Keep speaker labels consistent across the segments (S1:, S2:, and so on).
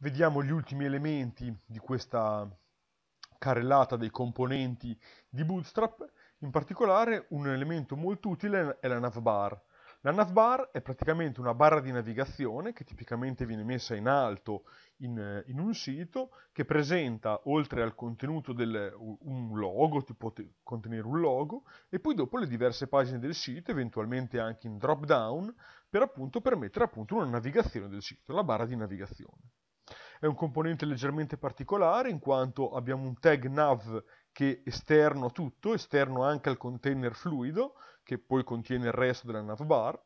S1: vediamo gli ultimi elementi di questa carrellata dei componenti di Bootstrap. In particolare un elemento molto utile è la navbar. La navbar è praticamente una barra di navigazione che tipicamente viene messa in alto in, in un sito che presenta oltre al contenuto del, un logo, può contenere un logo, e poi dopo le diverse pagine del sito, eventualmente anche in drop down, per appunto permettere appunto una navigazione del sito, la barra di navigazione. È un componente leggermente particolare in quanto abbiamo un tag nav che è esterno a tutto, esterno anche al container fluido, che poi contiene il resto della navbar.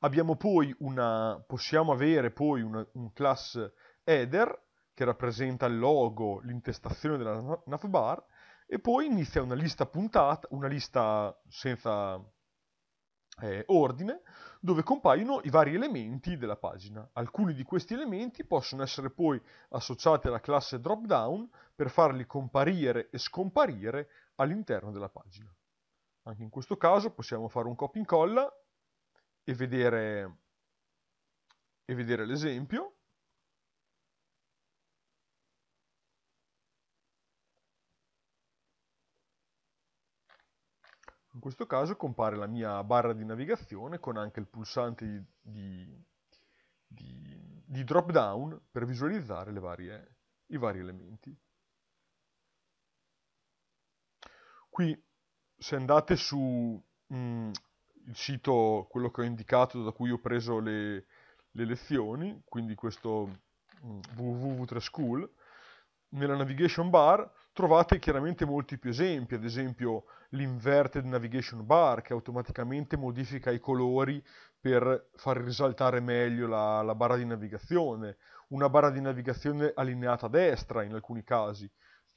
S1: Abbiamo poi una, possiamo avere poi una, un class header che rappresenta il logo, l'intestazione della navbar, e poi inizia una lista puntata, una lista senza eh, ordine dove compaiono i vari elementi della pagina. Alcuni di questi elementi possono essere poi associati alla classe drop-down per farli comparire e scomparire all'interno della pagina. Anche in questo caso possiamo fare un copia incolla e vedere, e vedere l'esempio. In questo caso compare la mia barra di navigazione con anche il pulsante di, di, di, di drop down per visualizzare varie, i vari elementi. Qui se andate su mh, mm, il sito, quello che ho indicato, da cui ho preso le, le lezioni, quindi questo mm, www school nella navigation bar trovate chiaramente molti più esempi, ad esempio l'inverted navigation bar che automaticamente modifica i colori per far risaltare meglio la, la barra di navigazione, una barra di navigazione allineata a destra in alcuni casi,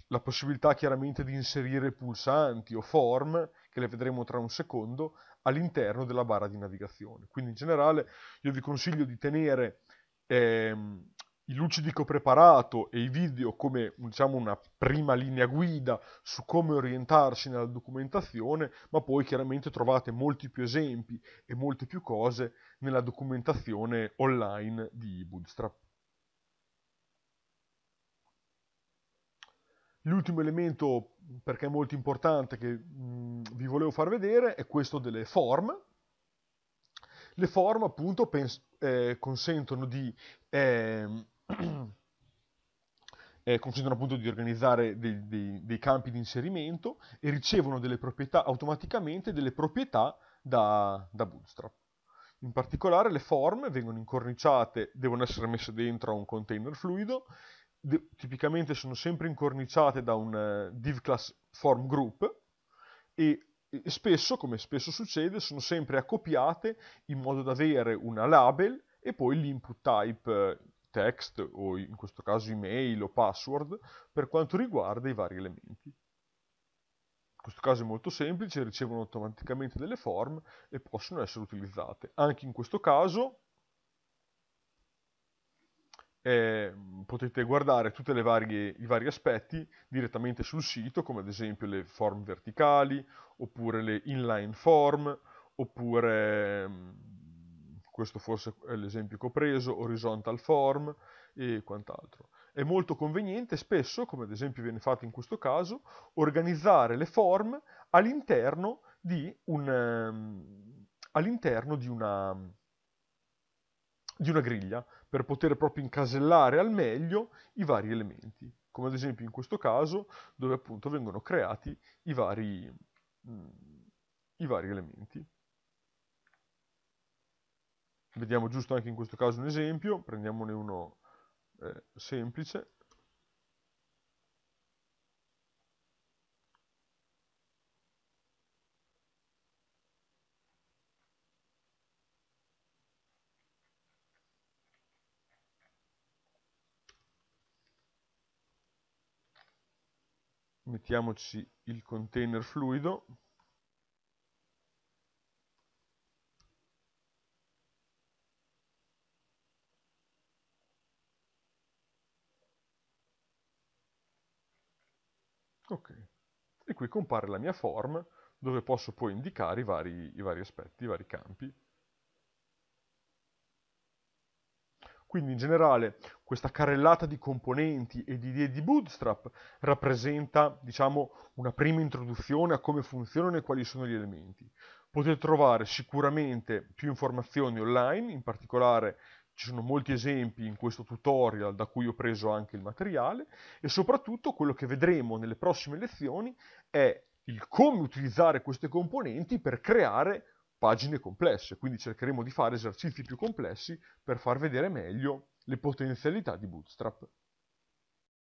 S1: la possibilità chiaramente di inserire pulsanti o form, che le vedremo tra un secondo, all'interno della barra di navigazione. Quindi in generale io vi consiglio di tenere ehm, il lucidico preparato e i video come diciamo, una prima linea guida su come orientarsi nella documentazione, ma poi chiaramente trovate molti più esempi e molte più cose nella documentazione online di Bootstrap. L'ultimo elemento, perché è molto importante, che mh, vi volevo far vedere è questo delle form. Le form appunto eh, consentono di eh, eh, consentono appunto di organizzare dei, dei, dei, campi di inserimento e ricevono delle proprietà automaticamente delle proprietà da, da Bootstrap. In particolare le form vengono incorniciate, devono essere messe dentro a un container fluido, de, tipicamente sono sempre incorniciate da un uh, div class form group e e spesso, come spesso succede, sono sempre accopiate in modo da avere una label e poi l'input type eh, text o in questo caso email o password per quanto riguarda i vari elementi. In questo caso è molto semplice, ricevono automaticamente delle form e possono essere utilizzate. Anche in questo caso eh, potete guardare tutti i vari aspetti direttamente sul sito, come ad esempio le form verticali, oppure le inline form, oppure mm, questo forse è l'esempio che ho preso, horizontal form e quant'altro. È molto conveniente spesso, come ad esempio viene fatto in questo caso, organizzare le form all'interno di, un, ehm, all'interno di, una, di una griglia per poter proprio incasellare al meglio i vari elementi, come ad esempio in questo caso dove appunto vengono creati i vari, mm, i vari elementi. Vediamo giusto anche in questo caso un esempio, prendiamone uno eh, semplice. Mettiamoci il container fluido Ok. E qui compare la mia form dove posso poi indicare i vari, i vari aspetti, i vari campi. Quindi in generale questa carrellata di componenti e di idee di Bootstrap rappresenta, diciamo, una prima introduzione a come funzionano e quali sono gli elementi. Potete trovare sicuramente più informazioni online, in particolare ci sono molti esempi in questo tutorial da cui ho preso anche il materiale e soprattutto quello che vedremo nelle prossime lezioni è il come utilizzare queste componenti per creare pagine complesse, quindi cercheremo di fare esercizi più complessi per far vedere meglio le potenzialità di Bootstrap.